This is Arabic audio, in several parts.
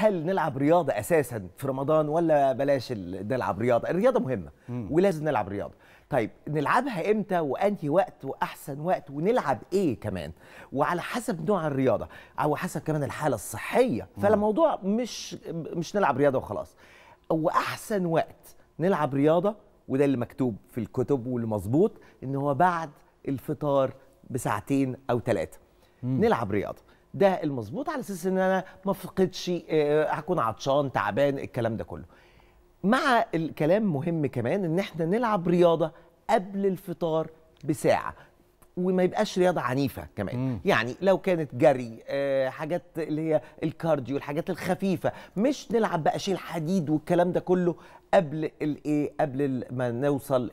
هل نلعب رياضه اساسا في رمضان ولا بلاش نلعب رياضه الرياضه مهمه ولازم نلعب رياضه طيب نلعبها امتى وانهي وقت واحسن وقت ونلعب ايه كمان وعلى حسب نوع الرياضه او حسب كمان الحاله الصحيه فالموضوع مش مش نلعب رياضه وخلاص واحسن وقت نلعب رياضه وده اللي مكتوب في الكتب واللي مظبوط ان هو بعد الفطار بساعتين او ثلاثه نلعب رياضه ده المظبوط على اساس ان انا ما افقدش آه، آه، هكون عطشان تعبان الكلام ده كله مع الكلام مهم كمان ان احنا نلعب رياضه قبل الفطار بساعه وما يبقاش رياضه عنيفه كمان مم. يعني لو كانت جري آه حاجات اللي هي الكارديو الحاجات الخفيفه مش نلعب بقى شيل حديد والكلام ده كله قبل الايه قبل ما نوصل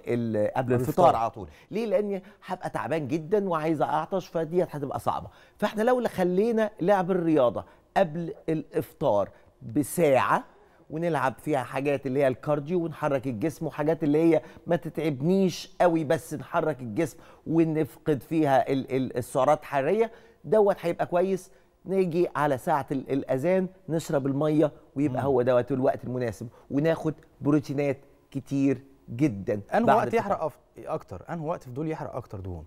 قبل الفطار على طول ليه لان هبقى تعبان جدا وعايز اعطش فديت هتبقى صعبه فاحنا لو خلينا لعب الرياضه قبل الافطار بساعه ونلعب فيها حاجات اللي هي الكارديو ونحرك الجسم وحاجات اللي هي ما تتعبنيش قوي بس نحرك الجسم ونفقد فيها السعرات الحراريه دوت هيبقى كويس نيجي على ساعة الأذان نشرب المية ويبقى هو دوت الوقت المناسب وناخد بروتينات كتير جدا انه وقت يحرق أف... اكتر انه وقت في دول يحرق اكتر دهون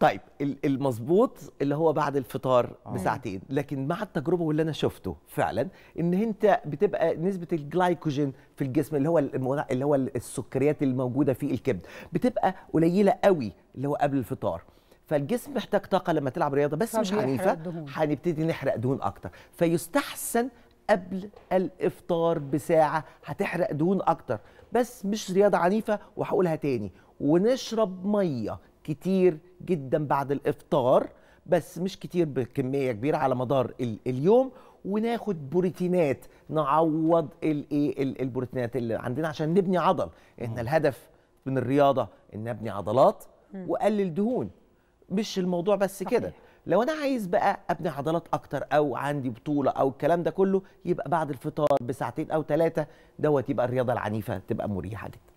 طيب المظبوط اللي هو بعد الفطار آه. بساعتين لكن مع التجربه واللي انا شفته فعلا ان انت بتبقى نسبه الجلايكوجين في الجسم اللي هو اللي هو السكريات الموجوده في الكبد بتبقى قليله قوي اللي هو قبل الفطار فالجسم محتاج طاقه لما تلعب رياضه بس مش عنيفه هنبتدي نحرق دهون اكتر فيستحسن قبل الافطار بساعه هتحرق دهون اكتر بس مش رياضه عنيفه وهقولها تاني ونشرب ميه كتير جدا بعد الافطار بس مش كتير بكميه كبيره على مدار اليوم وناخد بروتينات نعوض الايه البروتينات اللي عندنا عشان نبني عضل احنا الهدف من الرياضه ان نبني عضلات واقلل دهون مش الموضوع بس كده لو انا عايز بقى ابني عضلات اكتر او عندي بطوله او الكلام ده كله يبقى بعد الفطار بساعتين او ثلاثه دوت يبقى الرياضه العنيفه تبقى مريحه جدا